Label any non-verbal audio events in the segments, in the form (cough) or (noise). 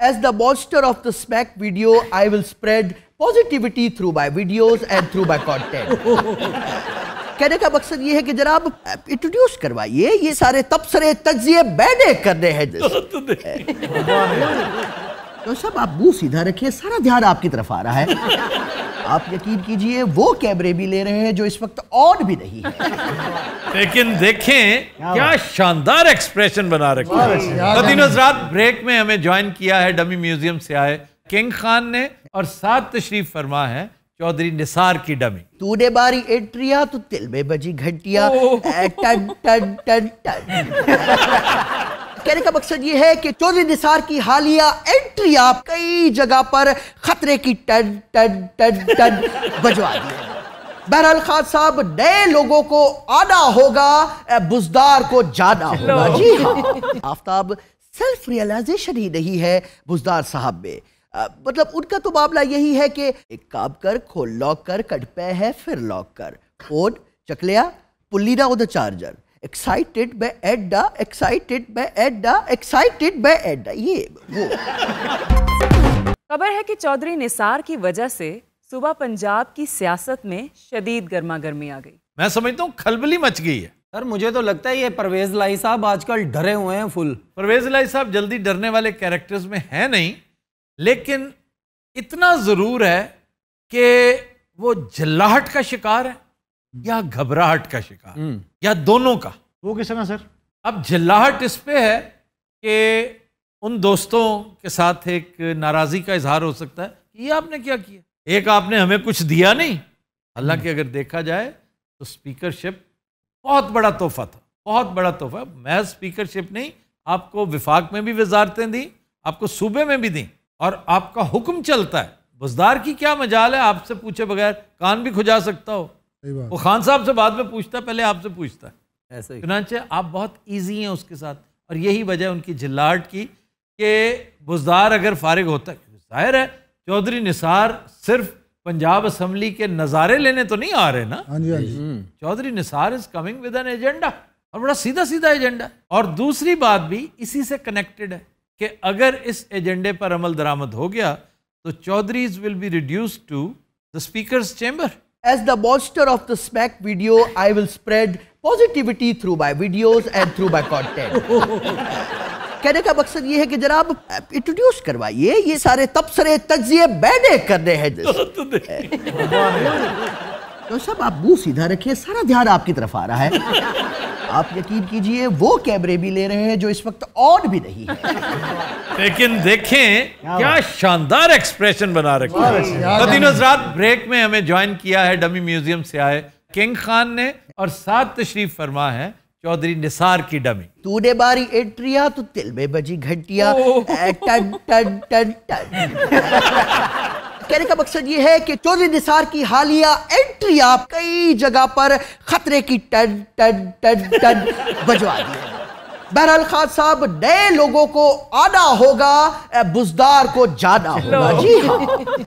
As the monster of the smack video, I will spread positivity through by videos and through by content कहने का मकसद ये है कि जनाब इंट्रोड्यूस करवाइए ये सारे तबसरे तजिए मैंने करने हैं तो तो (laughs) तो सब आप मुंह सीधा रखिए सारा ध्यान आपकी तरफ आ रहा है (laughs) आप यकीन कीजिए वो कैमरे भी ले रहे हैं जो इस वक्त ऑन भी नहीं है लेकिन देखें क्या शानदार एक्सप्रेशन बना रखा है रात ब्रेक में हमें ज्वाइन किया है डमी म्यूजियम से आए किंग खान ने और सात तशरीफ फरमा है चौधरी निसार की डमी तूने बारी एंट्रिया तो तिल में बजी घंटिया टन टन टन टन (laughs) कहने का मकसद यह है कि चौधरी निसार की हालिया एंट्री आप कई जगह पर खतरे की टन टन टन टन बजवा दी बहरहाल खान साहब नए लोगों को आना होगा बुजदार को जाना होगा जी हाँ आफ्ताब सेल्फ रियलाइजेशन ही नहीं है बुजदार साहब में आ, मतलब उनका तो मामला यही है कि एक काम कर खोल लॉक कर कट पे है फिर लॉक कर फोन चकलिया पुल्ली ना उधर चार्जर एक्साइटेड बाय एड्डा एक्साइटेड बाय एड्डा एक्साइटेड बाय एड्डा ये वो खबर है कि चौधरी निसार की वजह से सुबह पंजाब की सियासत में शदीद गर्मा गर्मी आ गई मैं समझता हूँ खलबली मच गई है सर मुझे तो लगता है ये परवेज लाई साहब आजकल डरे हुए हैं फुल परवेज लाई साहब जल्दी डरने वाले कैरेक्टर्स में है नहीं लेकिन इतना ज़रूर है कि वो जल्लाहट का शिकार है हम्म। या घबराहट का शिकार हम्म। या दोनों का वो किस तरह सर अब झिल्लाहट इस पे है कि उन दोस्तों के साथ एक नाराज़गी का इजहार हो सकता है ये आपने क्या किया एक आपने हमें कुछ दिया नहीं हालांकि हम्म। अगर देखा जाए तो स्पीकरशिप बहुत बड़ा तोहफा था बहुत बड़ा तोहफा महज स्पीकरशिप नहीं आपको विफाक में भी वजारतें दी आपको सूबे में भी दी और आपका हुक्म चलता है बुजदार की क्या मजाल है आपसे पूछे बगैर कान भी खुजा सकता हो वो खान साहब से बाद में पूछता पहले आपसे पूछता है ऐसे चुनाचे आप बहुत ईजी हैं उसके साथ और यही वजह उनकी झिल्लाट की कि बुजदार अगर फारिग होता जाहिर है चौधरी निसार सिर्फ पंजाब असम्बली के नज़ारे लेने तो नहीं आ रहे ना हाँ जी हाँ hmm. Chaudhry Nisar is coming with an agenda और बड़ा सीधा सीधा एजेंडा और दूसरी बात भी इसी से कनेक्टेड है कि अगर इस एजेंडे पर अमल दरामद हो गया तो Chaudhrys will be reduce to the speaker chamber As the monster of the smack video, I will spread positivity through by videos and through by content कहने का मकसद ये है कि जनाब इंट्रोड्यूस करवाइए ये सारे तबसरे तजिए मैंने करने हैं (laughs) (laughs) तो सब आप मुंह सीधा रखिए सारा ध्यान आपकी तरफ आ रहा है आप यकीन कीजिए वो कैमरे भी ले रहे हैं जो इस वक्त ऑन भी नहीं है लेकिन देखें क्या शानदार एक्सप्रेशन बना रखे मदीनो तो रात ब्रेक में हमें ज्वाइन किया है डमी म्यूजियम से आए किंग खान ने और सात तशरीफ फरमा है चौधरी निसार की डमी तूने बारी एंट्रिया तो तिल में बजी घंटिया टन टन टन टन कहने का मकसद ये है कि चौधरी निसार की हालिया एंट्री आप कई जगह पर खतरे की टन टन टन टन बजवा दी बहरहाल खान साहब नए लोगों को आना होगा बुजदार को जाना होगा जी हाँ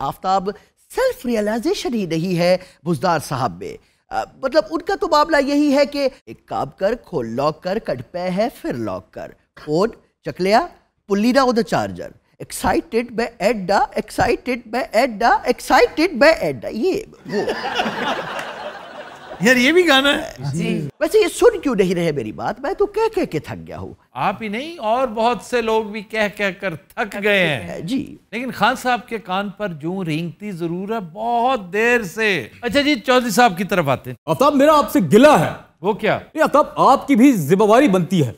आफ्ताब सेल्फ रियलाइजेशन ही नहीं है बुजदार साहब में आ, मतलब उनका तो मामला यही है कि एक काम कर खोल लॉक कर कट पे है फिर लॉक कर फोन चकलिया पुल्ली ना उधर चार्जर एक्साइटेड बाय एड्डा एक्साइटेड बाय एड्डा एक्साइटेड बाय एड्डा ये वो यार ये भी गाना है जी वैसे ये सुन क्यों नहीं रहे मेरी बात मैं तो कह कह के थक गया हूँ आप ही नहीं और बहुत से लोग भी कह कह कर थक गए हैं जी लेकिन खान साहब के कान पर जू रिंगती जरूर है बहुत देर से अच्छा जी चौधरी साहब की तरफ आते हैं अब मेरा आपसे गिला है वो क्या अब आपकी भी जिम्मेवारी बनती है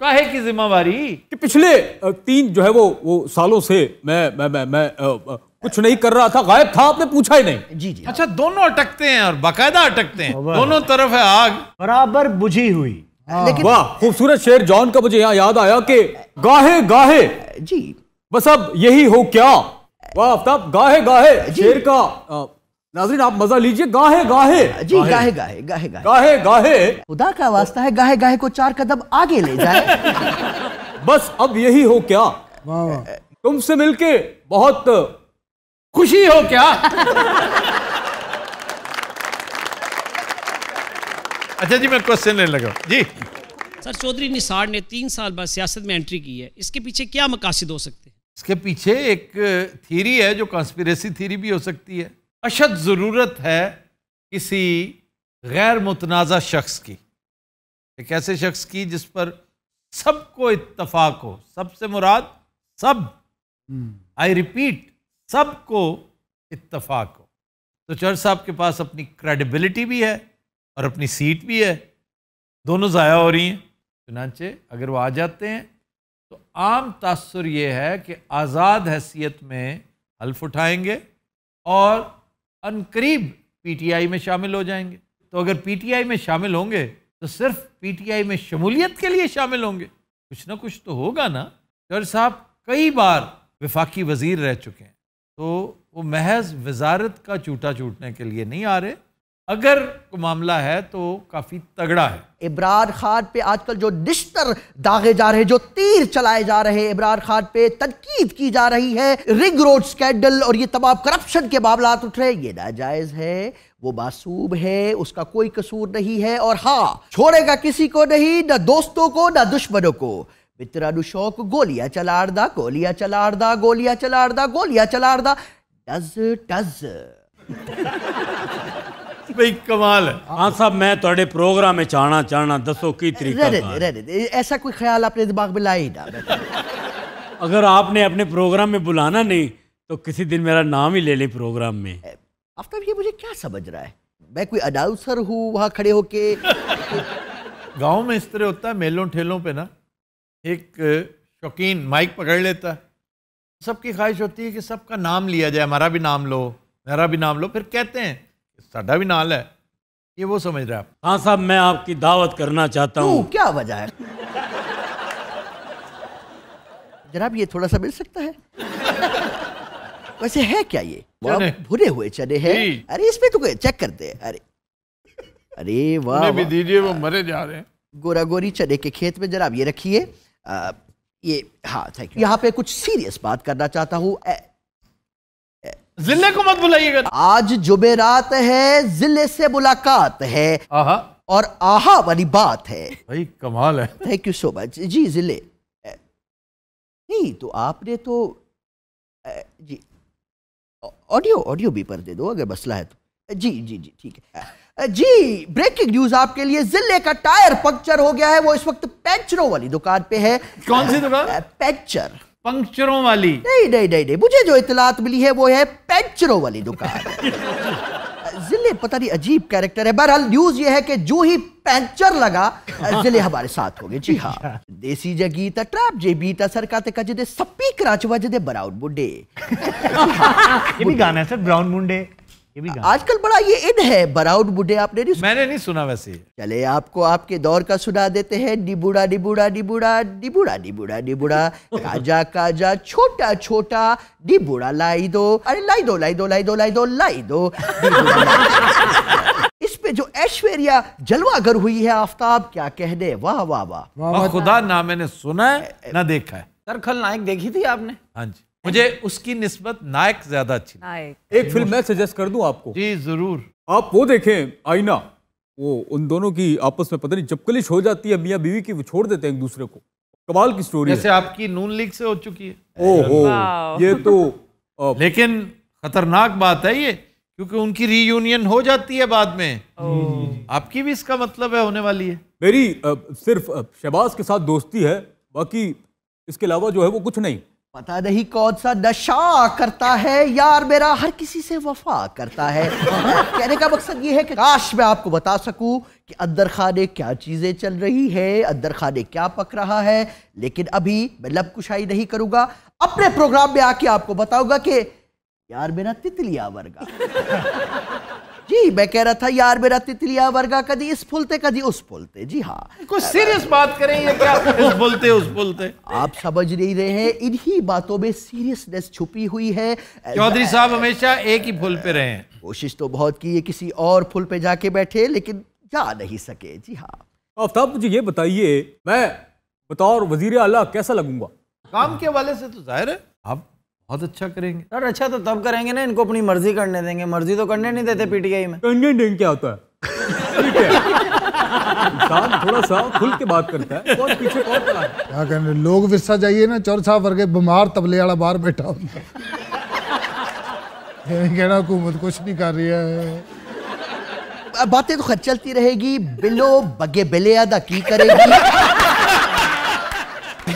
काहे की जिम्मेवारी कि पिछले तीन जो है वो वो सालों से मैं मैं मैं मैं आ, आ, कुछ नहीं कर रहा था गायब था आपने पूछा ही नहीं जी जी अच्छा दोनों अटकते हैं और बाकायदा अटकते हैं दोनों तरफ है आग बराबर बुझी हुई हाँ। वाह खूबसूरत शेर जॉन का मुझे यहाँ याद आया कि गाहे गाहे जी बस अब यही हो क्या वाह आफ्ताब गाहे गाहे शेर का नाजरीन आप मजा लीजिए गाहे गाहे जी गाहे गाहे गाहे गाहे गाहे गाहे खुदा का वास्ता है गाहे गाहे को चार कदम आगे ले जाए (laughs) बस अब यही हो क्या तुमसे मिलके बहुत खुशी हो क्या (laughs) अच्छा जी मैं क्वेश्चन लेने लगा जी सर चौधरी निसार ने तीन साल बाद सियासत में एंट्री की है इसके पीछे क्या मकासद हो सकते हैं इसके पीछे एक थीरी है जो कॉन्स्पिरेसी थीरी भी हो सकती है अशद ज़रूरत है किसी गैर मुतनाज़ शख्स की एक ऐसे शख्स की जिस पर सबको इत्तफाक हो सबसे मुराद सब आई हम्म। रिपीट सबको इत्तफाक हो तो चर्च साहब के पास अपनी क्रेडिबिलिटी भी है और अपनी सीट भी है दोनों ज़ाया हो रही हैं चुनाचे अगर वो आ जाते हैं तो आम तासर ये है कि आज़ाद हैसियत में हल्फ उठाएंगे और अनकरीब पीटीआई में शामिल हो जाएंगे तो अगर पीटीआई में शामिल होंगे तो सिर्फ पीटीआई में शमूलियत के लिए शामिल होंगे कुछ ना कुछ तो होगा ना डॉक्टर साहब कई बार विफाकी वजीर रह चुके हैं तो वो महज वजारत का चूटा चूटने के लिए नहीं आ रहे अगर मामला है तो काफी तगड़ा है इब्रार खान पे आजकल जो निश्तर दागे जा रहे जो तीर चलाए जा रहे इब्रार खान पे तनकीद की जा रही है रिंग रोड स्कैंडल और ये तमाम करप्शन के मामला उठ रहे ये नाजायज है वो मासूम है उसका कोई कसूर नहीं है और हाँ छोड़ेगा किसी को नहीं ना दोस्तों को ना दुश्मनों को मित्रानु शौक गोलियां चलाड़दा गोलियां चलाड़दा गोलियां चलाड़दा गोलियां चलाड़दा टज टज (laughs) कमाल हाँ साहब मैं थोड़े प्रोग्राम में चाहना चाहना दसो ਕੀ ਤਰੀਕਾ ऐसा कोई ख्याल आपने दिमाग में लाया ही ना अगर आपने अपने प्रोग्राम में बुलाना नहीं तो किसी दिन मेरा नाम ही ले ले प्रोग्राम में आफ्ताब ये मुझे क्या समझ रहा है मैं कोई अनाउंसर हूँ वहाँ खड़े होके गांव में इस तरह होता है मेलों ठेलों पे ना एक शौकीन माइक पकड़ लेता है सबकी ख्वाहिश होती है कि सबका नाम लिया जाए हमारा भी नाम लो मेरा भी नाम लो फिर कहते हैं साढ़ा भी नाल है ये वो समझ रहा है हाँ साहब मैं आपकी दावत करना चाहता हूँ क्या वजह है जनाब ये थोड़ा सा मिल सकता है वैसे है क्या ये भुरे हुए चने हैं अरे इसमें तो चेक करते हैं अरे अरे वाह भी दीजिए वो मरे जा रहे हैं गोरा गोरी चने के खेत में जनाब ये रखिए ये हाँ थैंक यू यहाँ पे कुछ सीरियस बात करना चाहता हूँ जिले को मत बुलाइएगा आज जुमेरात है जिले से मुलाकात है आहा और आहा वाली बात है भाई कमाल है थैंक यू सो मच जी जिले नहीं तो आपने तो जी ऑडियो ऑडियो भी पर दे दो अगर मसला है तो जी जी जी ठीक है जी ब्रेकिंग न्यूज आपके लिए जिले का टायर पंक्चर हो गया है वो इस वक्त पैंचरों वाली दुकान पे है कौन सी दुकान पैंचर पंक्चरों वाली नहीं नहीं नहीं नहीं मुझे जो इतलात मिली है वो है पेंचरों वाली दुकान जिले पता नहीं अजीब कैरेक्टर है बहरहाल न्यूज ये है कि जो ही पेंचर लगा जिले हमारे साथ हो गए जी हाँ देसी जगीता ट्रैप जे बीता सरका ते जिदे सपी कराचवा जदे ब्राउन मुंडे (laughs) ये भी गाना है सर ब्राउन मुंडे आजकल बड़ा ये इन है बराउड बुढ़े आपने नहीं सुना मैंने नहीं सुना वैसे चले आपको आपके दौर का सुना देते हैं डिबुड़ा डिबुड़ा डिबुड़ा डिबुड़ा डिबुड़ा डिबुड़ा काजा काजा छोटा छोटा डिबुड़ा लाई दो अरे लाई दो लाई दो लाई दो लाई दो लाई दो इस पे जो ऐश्वर्या जलवागर हुई है आफ्ताब क्या कह दे वाह वाह वाह खुदा ना मैंने सुना है ना देखा है सर खल नायक देखी थी आपने हाँ जी मुझे उसकी निस्बत नायक ज्यादा अच्छी एक फिल्म मैं सजेस्ट कर दूं आपको जी जरूर आप वो देखें आईना वो उन दोनों की आपस में पता नहीं जबकलिश हो जाती है मियाँ बीवी की छोड़ देते हैं एक दूसरे को कमाल की स्टोरी जैसे आपकी नून लीग से हो चुकी है ओहो ये तो आप... लेकिन खतरनाक बात है ये क्योंकि उनकी रीयूनियन हो जाती है बाद में आपकी भी इसका मतलब है होने वाली है मेरी सिर्फ शहबाज के साथ दोस्ती है बाकी इसके अलावा जो है वो कुछ नहीं पता नहीं कौन सा नशा करता है यार मेरा हर किसी से वफा करता है कहने का मकसद ये है कि काश मैं आपको बता सकूं कि अंदर खाने क्या चीज़ें चल रही है अंदर खाने क्या पक रहा है लेकिन अभी मैं लब कुशाई नहीं करूंगा अपने प्रोग्राम में आके आपको बताऊंगा कि यार मेरा तितलिया वर्गा जी मैं कह रहा था यार मेरा तितलिया वर्गा कभी इस फुलते कभी उस फुलते जी हाँ कुछ सीरियस बात करें ये क्या उस बोलते उस बोलते आप समझ नहीं रहे हैं इन्हीं बातों में सीरियसनेस छुपी हुई है चौधरी साहब हमेशा एक ही फुल पे रहे हैं कोशिश तो बहुत की है किसी और फुल पे जाके बैठे लेकिन जा नहीं सके जी हाँ आफ्ताब मुझे ये बताइए मैं बतौर वजीर अला कैसा लगूंगा काम के हवाले से तो जाहिर है आप बहुत अच्छा करेंगे सर अच्छा तो तब करेंगे ना इनको अपनी मर्जी करने देंगे मर्जी तो करने नहीं देते पीटीआई में करने देंगे क्या होता है इंसान थोड़ा सा खुल के बात करता है कौन पीछे कौन क्या कहने लोग विस्सा जाइए ना चोर साहब वर्गे बीमार तबले वाला बाहर बैठा होता कहना हुकूमत कुछ नहीं कर रही है बातें तो खैर चलती रहेगी बिलो बगे बिले अदा की करेगी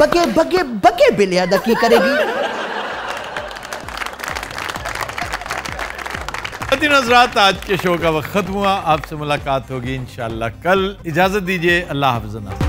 बगे बगे बगे बिले अदा की करेगी हजरात आज के शो का वक्त ख़त्म हुआ आपसे मुलाकात होगी इन कल इजाज़त दीजिए अल्लाह हाफना